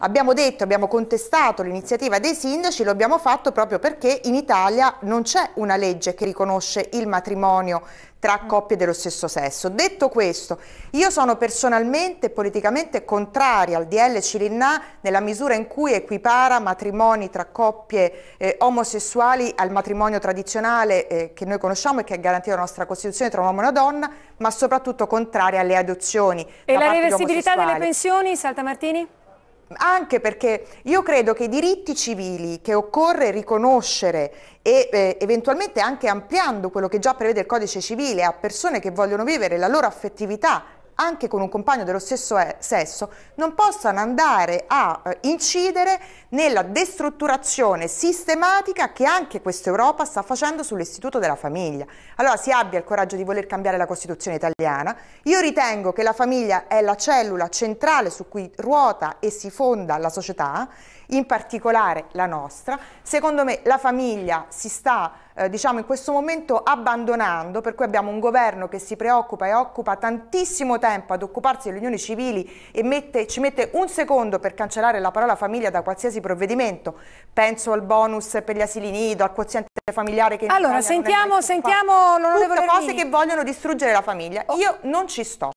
Abbiamo detto, abbiamo contestato l'iniziativa dei sindaci, lo abbiamo fatto proprio perché in Italia non c'è una legge che riconosce il matrimonio tra mm. coppie dello stesso sesso. Detto questo, io sono personalmente e politicamente contraria al DL Cirinna nella misura in cui equipara matrimoni tra coppie eh, omosessuali al matrimonio tradizionale eh, che noi conosciamo e che è garantito dalla nostra Costituzione tra un uomo e una donna, ma soprattutto contraria alle adozioni. E la reversibilità delle pensioni, Salta Martini? anche perché io credo che i diritti civili che occorre riconoscere e eh, eventualmente anche ampliando quello che già prevede il codice civile a persone che vogliono vivere la loro affettività anche con un compagno dello stesso eh, sesso, non possano andare a eh, incidere nella destrutturazione sistematica che anche questa Europa sta facendo sull'istituto della famiglia. Allora si abbia il coraggio di voler cambiare la Costituzione italiana. Io ritengo che la famiglia è la cellula centrale su cui ruota e si fonda la società, in particolare la nostra. Secondo me la famiglia si sta eh, diciamo in questo momento abbandonando, per cui abbiamo un governo che si preoccupa e occupa tantissimo tempo ad occuparsi delle unioni civili e mette, ci mette un secondo per cancellare la parola famiglia da qualsiasi provvedimento, penso al bonus per gli asili nido, al quoziente familiare che... Allora, sentiamo, sentiamo l'onorevole Tutte cose che vogliono distruggere la famiglia, io non ci sto.